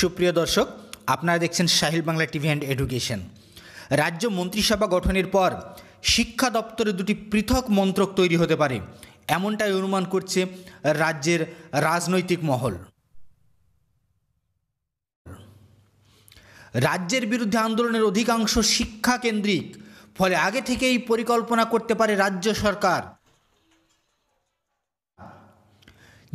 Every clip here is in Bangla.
সুপ্রিয় দর্শক আপনারা দেখছেন Sahil Bangla TV and education রাজ্য মন্ত্রিসভা গঠনের পর শিক্ষা দপ্তরে দুটি পৃথক মন্ত্রক তৈরি হতে পারে এমনটাই অনুমান করছে রাজ্যের রাজনৈতিক মহল রাজ্যের বিরুদ্ধে আন্দোলনের অধিকাংশ শিক্ষা কেন্দ্রিক ফলে আগে থেকেই পরিকল্পনা করতে পারে রাজ্য সরকার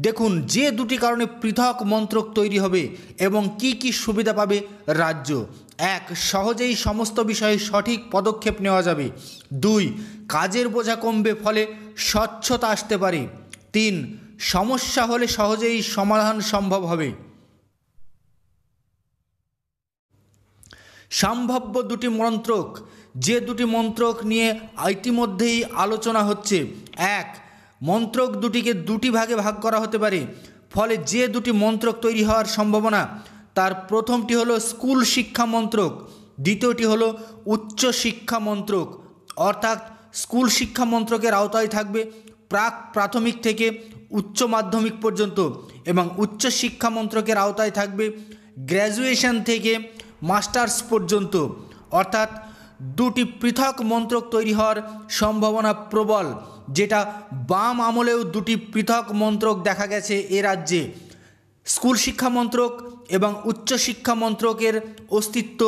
দেখুন যে দুটি কারণে পৃথক মন্ত্রক তৈরি হবে এবং কি কি সুবিধা পাবে রাজ্য এক সহজেই সমস্ত বিষয়ে সঠিক পদক্ষেপ নেওয়া যাবে দুই কাজের বোঝা কমবে ফলে স্বচ্ছতা আসতে পারে তিন সমস্যা হলে সহজেই সমাধান সম্ভব হবে সম্ভাব্য দুটি মন্ত্রক যে দুটি মন্ত্রক নিয়ে ইতিমধ্যেই আলোচনা হচ্ছে এক মন্ত্রক দুটিকে দুটি ভাগে ভাগ করা হতে পারে ফলে যে দুটি মন্ত্রক তৈরি হওয়ার সম্ভাবনা তার প্রথমটি হলো স্কুল শিক্ষা মন্ত্রক দ্বিতীয়টি হলো উচ্চ শিক্ষা মন্ত্রক অর্থাৎ স্কুল শিক্ষা মন্ত্রকের আওতায় থাকবে প্রাক প্রাথমিক থেকে উচ্চ মাধ্যমিক পর্যন্ত এবং উচ্চ শিক্ষা মন্ত্রকের আওতায় থাকবে গ্র্যাজুয়েশন থেকে মাস্টার্স পর্যন্ত অর্থাৎ দুটি পৃথক মন্ত্রক তৈরি হওয়ার সম্ভাবনা প্রবল যেটা বাম আমলেও দুটি পৃথক মন্ত্রক দেখা গেছে এ রাজ্যে স্কুল শিক্ষা মন্ত্রক এবং উচ্চশিক্ষা মন্ত্রকের অস্তিত্ব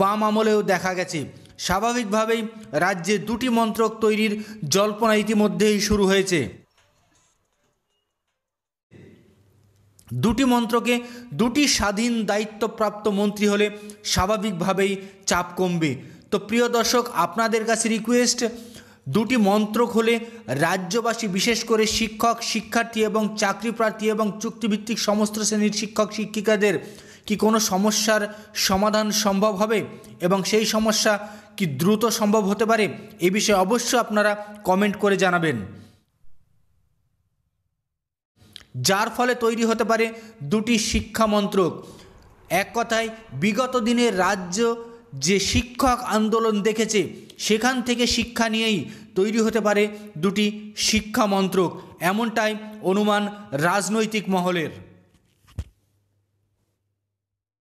বাম আমলেও দেখা গেছে স্বাভাবিকভাবেই রাজ্যে দুটি মন্ত্রক তৈরির জল্পনা ইতিমধ্যেই শুরু হয়েছে দুটি মন্ত্রকে দুটি স্বাধীন দায়িত্বপ্রাপ্ত মন্ত্রী হলে স্বাভাবিকভাবেই চাপ কমবে তো প্রিয় দর্শক আপনাদের কাছে রিকোয়েস্ট দুটি মন্ত্রক হলে রাজ্যবাসী বিশেষ করে শিক্ষক শিক্ষার্থী এবং চাকরিপ্রার্থী এবং চুক্তিভিত্তিক সমস্ত শ্রেণীর শিক্ষক শিক্ষিকাদের কি কোনো সমস্যার সমাধান সম্ভব হবে এবং সেই সমস্যা কি দ্রুত সম্ভব হতে পারে এ বিষয়ে অবশ্যই আপনারা কমেন্ট করে জানাবেন যার ফলে তৈরি হতে পারে দুটি শিক্ষামন্ত্রক এক কথায় বিগত দিনের রাজ্য যে শিক্ষক আন্দোলন দেখেছে সেখান থেকে শিক্ষা নিয়েই তৈরি হতে পারে দুটি শিক্ষামন্ত্রক এমনটাই অনুমান রাজনৈতিক মহলের